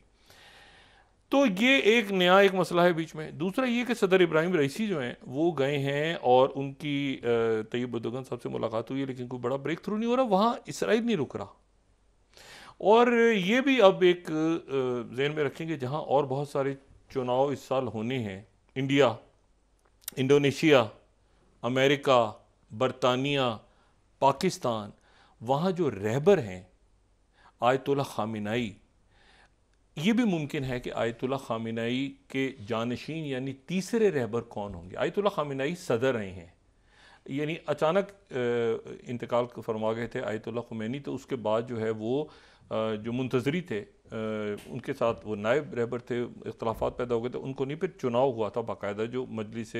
तो ये एक नया एक मसला है बीच में दूसरा ये कि सदर इब्राहिम रईसी जो हैं वो गए हैं और उनकी तैयब बदोगन साहब से मुलाकात हुई है लेकिन कोई बड़ा ब्रेक थ्रू नहीं हो रहा वहाँ इसराइल नहीं रुक रहा और ये भी अब एक जहन में रखेंगे जहाँ और बहुत सारे चुनाव इस साल होने हैं इंडिया इंडोनेशिया अमेरिका बरतानिया पाकिस्तान वहाँ जो रहबर हैं आयतुल्ला खामिनाई ये भी मुमकिन है कि आयतुल्ला खामिनाई के जानशीन यानी तीसरे रहबर कौन होंगे आयतुल्ला खामिनाई सदर रहे हैं यानी अचानक इंतकाल फरमा गए थे आयतुल्ला खुमैनी तो उसके बाद जो है वो जो मुंतजरी थे उनके साथ वो नायब रहबर थे इख्तलाफात पैदा हो गए थे उनको नहीं फिर चुनाव हुआ था बाकायदा जो मजलिस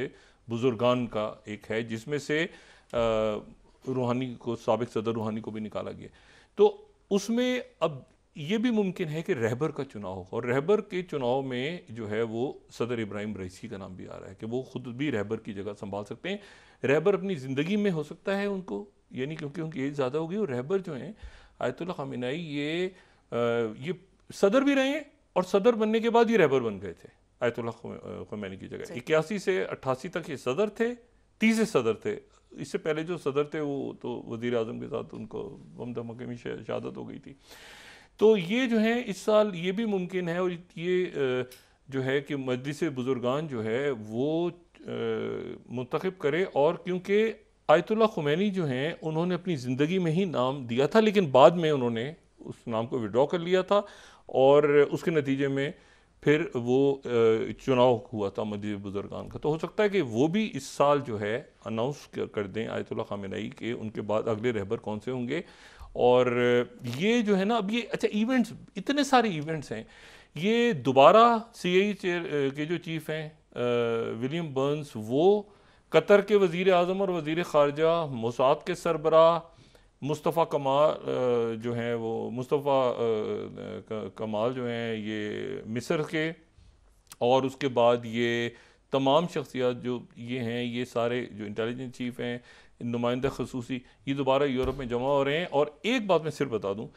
बुज़ुर्गान का एक है जिसमें से रूहानी को सबक सदर रूहानी को भी निकाला गया तो उसमें अब ये भी मुमकिन है कि रहबर का चुनाव हो और रहबर के चुनाव में जो है वो सदर इब्राहिम रईसी का नाम भी आ रहा है कि वो ख़ुद भी रहबर की जगह संभाल सकते हैं रहबर अपनी ज़िंदगी में हो सकता है उनको यानी क्योंकि उनकी एज ज़्यादा हो गई और रहबर जो हैं आयतुल्ला खामिनाई ये आ, ये सदर भी रहे हैं और सदर बनने के बाद ये रहबर बन गए थे आयतुल्ला खमैनी की जगह इक्यासी से अट्ठासी तक ये सदर थे तीसरे सदर थे इससे पहले जो सदर थे वो तो वज़ी अजम के साथ उनको बम धमाके में शहादत हो गई थी तो ये जो है इस साल ये भी मुमकिन है और ये जो है कि मजलिस बुजुर्गान जो है वो मंतखब करे और क्योंकि आयतुल्ला खुमैनी जो हैं उन्होंने अपनी ज़िंदगी में ही नाम दिया था लेकिन बाद में उन्होंने उस नाम को विड्रॉ कर लिया था और उसके नतीजे में फिर वो चुनाव हुआ था मदीर बुजुर्गान का तो हो सकता है कि वो भी इस साल जो है अनाउंस कर दें आयतुल्ला खामिनई के उनके बाद अगले रहबर कौन से होंगे और ये जो है ना अब ये अच्छा इवेंट्स इतने सारे इवेंट्स हैं ये दोबारा सी आई के जो चीफ़ हैं विलियम बर्नस वो कतर के वज़ी अजम और वज़ी ख़ारजा मसाद के सरबरा मुस्तफ़ा कमाल जो हैं वो मुस्तफ़ा कमाल जो हैं ये मिस्र के और उसके बाद ये तमाम शख्सियात जो ये हैं ये सारे जो इंटेलिजेंस चीफ हैं नुमाइंदा खसूसी ये दोबारा यूरोप में जमा हो रहे हैं और एक बात मैं सिर्फ बता दूं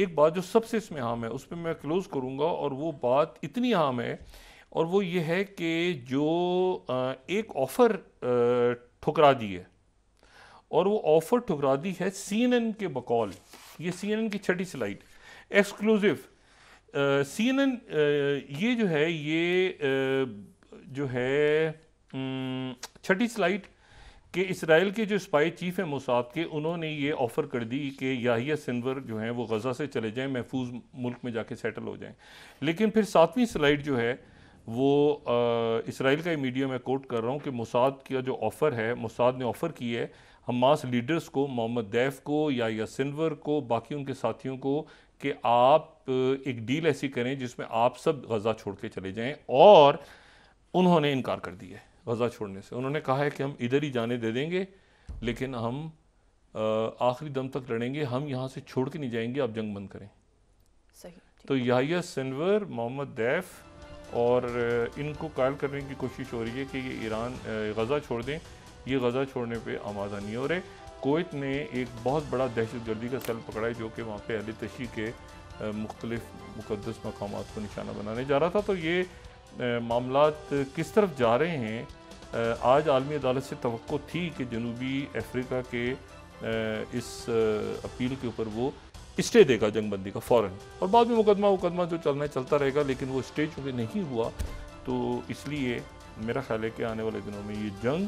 एक बात जो सबसे इसमें अहम है उस पर मैं क्लोज़ करूंगा और वो बात इतनी अहम है और वो ये है कि जो एक ऑफ़र ठुकरा दी है और वो ऑफर ठुकरा दी है सीएनएन के बकौल ये सीएनएन की छठी स्लाइड एक्सक्लूसिव सीएनएन ये जो है ये uh, जो है छठी स्लाइड कि इसराइल के जो स्पाई चीफ हैं मोसाद के उन्होंने ये ऑफ़र कर दी कि याहिया सिनवर जो हैं वो गज़ा से चले जाएं महफूज मुल्क में जाके सेटल हो जाएं लेकिन फिर सातवीं स्लाइड जो है वो इसराइल का ही मीडिया में कोट कर रहा हूँ कि मोसाद का जो ऑफ़र है मोसाद ने ऑफ़र की है हमास लीडर्स को मोहम्मद दैफ को या यासिनवर को बाकी उनके साथियों को कि आप एक डील ऐसी करें जिसमें आप सब गज़ा छोड़ के चले जाएं और उन्होंने इनकार कर दिया है गज़ा छोड़ने से उन्होंने कहा है कि हम इधर ही जाने दे देंगे लेकिन हम आखिरी दम तक लड़ेंगे हम यहाँ से छोड़ के नहीं जाएंगे आप जंग बंद करें सही तो याहिया सिनवर मोहम्मद दैफ और इनको कायल करने की कोशिश हो रही है कि ये ईरान गज़ा छोड़ दें ये गज़ा छोड़ने पर आमादा नहीं हो रहे कोत ने एक बहुत बड़ा दहशत गर्दी का सेल पकड़ा है जो कि वहाँ पर अली तशी के मुख्तलिफ मुकदस मकाम को निशाना बनाने जा रहा था तो ये मामला किस तरफ जा रहे हैं आज आलमी अदालत से तो थी कि जनूबी अफ्रीका के इस अपील के ऊपर वो इस्टे देगा जंगबंदी का फ़ौर और बाद में मुकदमा मुकदमा जो चलना है चलता रहेगा लेकिन वो स्टे चूँकि नहीं हुआ तो इसलिए मेरा ख्याल है कि आने वाले दिनों में ये जंग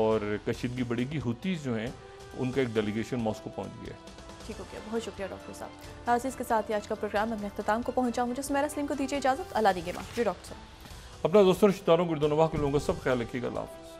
और कशीदगी बढ़ेगी हुतीस जो हैं उनका एक डेलीगेशन मॉस्को पहुँच गया ठीक हो गया बहुत शुक्रिया डॉक्टर साहब नाजीज के साथ ही आज का प्रोग्राम अपने अख्ताम को पहुँचा मुझे सुमेरा सलीम को दीजिए इजाज़त अला दी जी डॉक्टर साहब अपना दोस्तों रिश्तेदारों गुरदोनवा के लोगों का सब ख्याल रखिएगा लाफ